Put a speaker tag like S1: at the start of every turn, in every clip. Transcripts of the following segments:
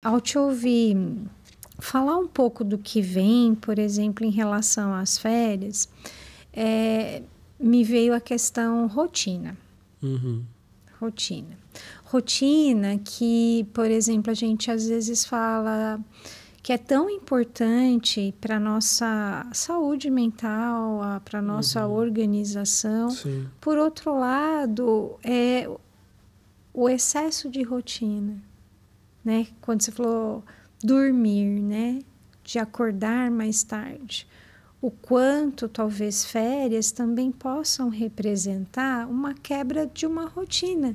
S1: Ao te ouvir falar um pouco do que vem, por exemplo, em relação às férias, é, me veio a questão rotina. Uhum. Rotina. Rotina que, por exemplo, a gente às vezes fala que é tão importante para nossa saúde mental, para nossa uhum. organização. Sim. Por outro lado, é o excesso de rotina né? Quando você falou dormir, né? De acordar mais tarde. O quanto talvez férias também possam representar uma quebra de uma rotina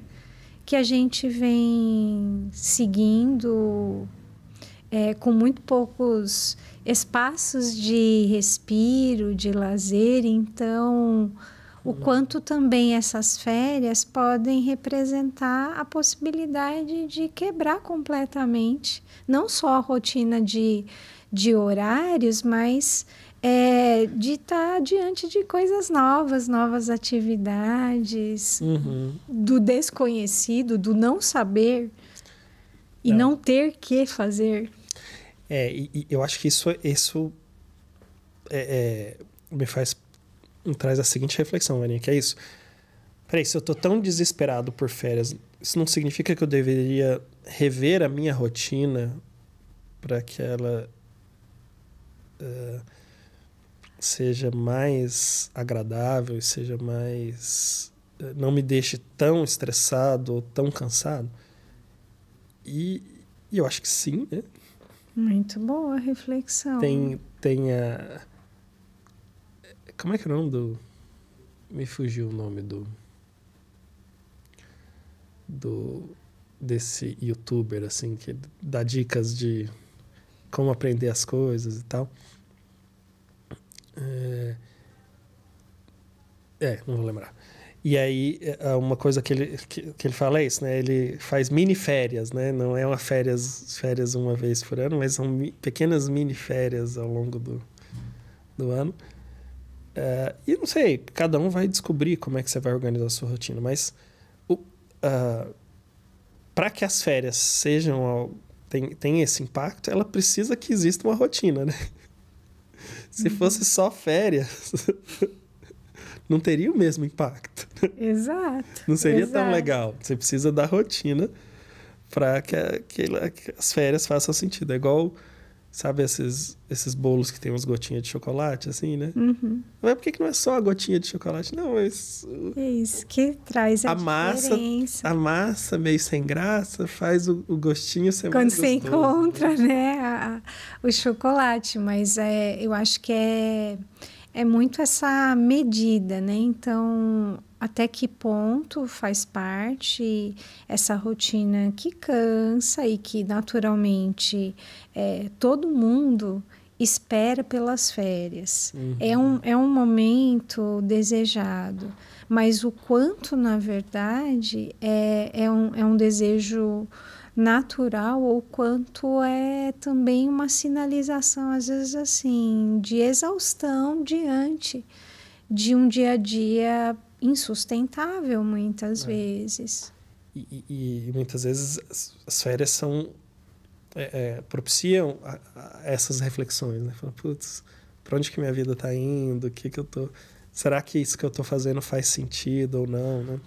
S1: que a gente vem seguindo é, com muito poucos espaços de respiro, de lazer. Então, o quanto também essas férias podem representar a possibilidade de quebrar completamente não só a rotina de, de horários, mas é, de estar diante de coisas novas, novas atividades, uhum. do desconhecido, do não saber e não, não ter que fazer.
S2: É, e, e, eu acho que isso, isso é, é, me faz traz a seguinte reflexão, Vaninha, que é isso. Peraí, se eu tô tão desesperado por férias, isso não significa que eu deveria rever a minha rotina para que ela uh, seja mais agradável e seja mais. Uh, não me deixe tão estressado ou tão cansado? E, e eu acho que sim, né?
S1: Muito boa reflexão. Tem,
S2: tem a como é que é o nome do. Me fugiu o nome do. Do. Desse youtuber, assim, que dá dicas de como aprender as coisas e tal. É, é não vou lembrar. E aí, é, é uma coisa que ele, que, que, ele fala é isso, né? Ele faz mini férias, né? Não é uma férias, férias uma vez por ano, mas são mi, pequenas mini férias ao longo do, do ano. Uh, e não sei, cada um vai descobrir como é que você vai organizar a sua rotina, mas uh, ah, para que as férias sejam tem, tem esse impacto, ela precisa que exista uma rotina, né? Se fosse uhum. só férias, não teria o mesmo impacto. Exato. Não seria exato. tão legal. Você precisa da rotina para que, que, que, as férias façam sentido. É igual Sabe esses, esses bolos que tem umas gotinhas de chocolate, assim, né? Uhum. Mas é por que, que não é só a gotinha de chocolate? Não, é isso.
S1: É isso que traz a, a massa,
S2: A massa meio sem graça faz o, o gostinho ser Quando mais você encontra,
S1: né, né a, o chocolate. Mas é, eu acho que é, é muito essa medida, né? Então, até que ponto faz parte essa rotina que cansa e que naturalmente é, todo mundo espera pelas férias. Uhum. É, um, é um momento desejado, mas o quanto, na verdade, é, é, um, é um desejo natural ou quanto é também uma sinalização, às vezes assim, de exaustão diante de um dia a dia insustentável muitas é. vezes.
S2: E, e, e, muitas vezes as, férias são é, é, propiciam a, a essas reflexões, né? Fala, putz, para onde que minha vida está indo? O que que eu tô Será que isso que eu estou fazendo faz sentido ou não, né?